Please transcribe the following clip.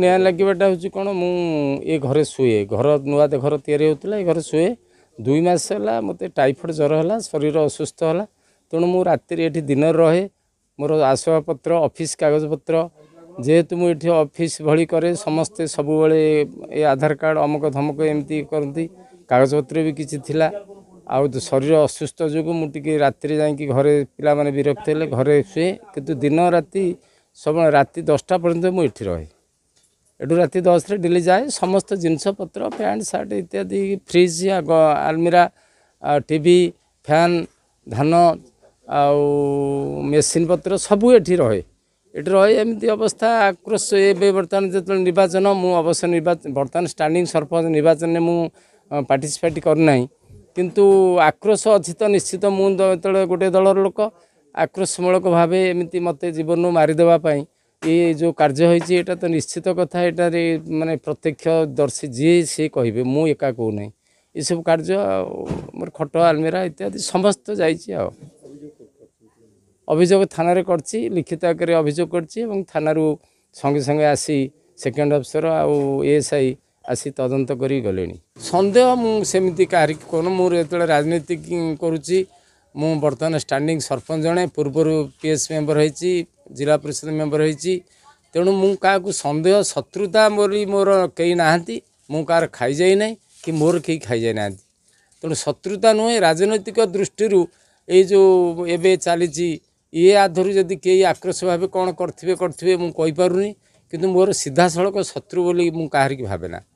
ନିଆଁ ଲାଗିବାଟା ହେଉଛି କ'ଣ ମୁଁ ଏ ଘରେ ଶୁଏ ଘର ନୂଆ ଘର ତିଆରି ହେଉଥିଲା ଏ ଘରେ ଶୁଏ ଦୁଇ ମାସ ହେଲା ମୋତେ ଟାଇଫଏଡ୍ ଜ୍ୱର ହେଲା ଶରୀର ଅସୁସ୍ଥ ହେଲା ତେଣୁ ମୁଁ ରାତିରେ ଏଠି ଦିନରେ ରହେ ମୋର ଆସବାବପତ୍ର ଅଫିସ୍ କାଗଜପତ୍ର ଯେହେତୁ ମୁଁ ଏଠି ଅଫିସ୍ ଭଳି କରେ ସମସ୍ତେ ସବୁବେଳେ ଏ ଆଧାର କାର୍ଡ଼ ଅମକ ଧମକ ଏମିତି କରନ୍ତି କାଗଜପତ୍ର ବି କିଛି ଥିଲା ଆଉ ଶରୀର ଅସୁସ୍ଥ ଯୋଗୁଁ ମୁଁ ଟିକିଏ ରାତିରେ ଯାଇକି ଘରେ ପିଲାମାନେ ବିରକ୍ତ ହେଲେ ଘରେ ଶୁଏ କିନ୍ତୁ ଦିନ ରାତି ସବୁବେଳେ ରାତି ଦଶଟା ପର୍ଯ୍ୟନ୍ତ ମୁଁ ଏଠି ରହେ ଏଠୁ ରାତି ଦଶରେ ଡେଲି ଯାଏ ସମସ୍ତ ଜିନିଷପତ୍ର ପ୍ୟାଣ୍ଟ ସାର୍ଟ ଇତ୍ୟାଦି ଫ୍ରିଜ୍ ଆଲମିରା ଟି ଭି ଫ୍ୟାନ୍ ଧାନ ଆଉ ମେସିନ୍ ପତ୍ର ସବୁ ଏଠି ରହେ ଏଠି ରହେ ଏମିତି ଅବସ୍ଥା ଆକ୍ରୋଶ ଏବେ ବର୍ତ୍ତମାନ ଯେତେବେଳେ ନିର୍ବାଚନ ମୁଁ ଅବଶ୍ୟ ନିର୍ବାଚନ ବର୍ତ୍ତମାନ ଷ୍ଟାଣ୍ଡିଂ ସରପଞ୍ଚ ନିର୍ବାଚନରେ ମୁଁ ପାର୍ଟିସିପେଟ୍ କରୁନାହିଁ କିନ୍ତୁ ଆକ୍ରୋଶ ଅଛି ତ ନିଶ୍ଚିତ ମୁଁ ଯେତେବେଳେ ଗୋଟେ ଦଳର ଲୋକ ଆକ୍ରୋଶମୂଳକ ଭାବେ ଏମିତି ମୋତେ ଜୀବନରୁ ମାରିଦେବା ପାଇଁ ଏ ଯେଉଁ କାର୍ଯ୍ୟ ହୋଇଛି ଏଇଟା ତ ନିଶ୍ଚିତ କଥା ଏଟାରେ ମାନେ ପ୍ରତ୍ୟକ୍ଷଦର୍ଶୀ ଯିଏ ସିଏ କହିବେ ମୁଁ ଏକା କହୁନାହିଁ ଏସବୁ କାର୍ଯ୍ୟ ମୋର ଖଟ ଆଲମିରା ଇତ୍ୟାଦି ସମସ୍ତ ଯାଇଛି ଆଉ ଅଭିଯୋଗ ଥାନାରେ କରିଛି ଲିଖିତ ଆକାରରେ ଅଭିଯୋଗ କରିଛି ଏବଂ ଥାନାରୁ সঙ্গে সঙ্গে আসি সেকেন্ড অফিসর আইএসআই আসি তদন্ত করি গলেনি সন্দেহ মু সেমিতি কাহি কোন মু যেতবে রাজনীতি করুছি মু বর্তমানে স্ট্যান্ডিং সরপঞ্চ জনে পূর্বর পিএস মেম্বর হয়েছি ଜିଲ୍ଲା ପରିଷଦ ମେମ୍ବର ହେଇଛି ତେଣୁ ମୁଁ କାହାକୁ ସନ୍ଦେହ ଶତ୍ରୁତା ବୋଲି ମୋର କେହି ନାହାନ୍ତି ମୁଁ କାହାର ଖାଇଯାଇ ନାହିଁ କି ମୋର କେହି ଖାଇଯାଇ ନାହାନ୍ତି ତେଣୁ ଶତ୍ରୁତା ନୁହେଁ ରାଜନୈତିକ ଦୃଷ୍ଟିରୁ ଏଇ ଯେଉଁ ଏବେ ଚାଲିଛି ଇଏ ଆଧରୁ ଯଦି କେହି ଆକ୍ରୋଶ ଭାବେ କ'ଣ କରିଥିବେ କରିଥିବେ ମୁଁ କହିପାରୁନି କିନ୍ତୁ ମୋର ସିଧାସଳଖ ଶତ୍ରୁ ବୋଲି ମୁଁ କାହାରିକି ଭାବେନା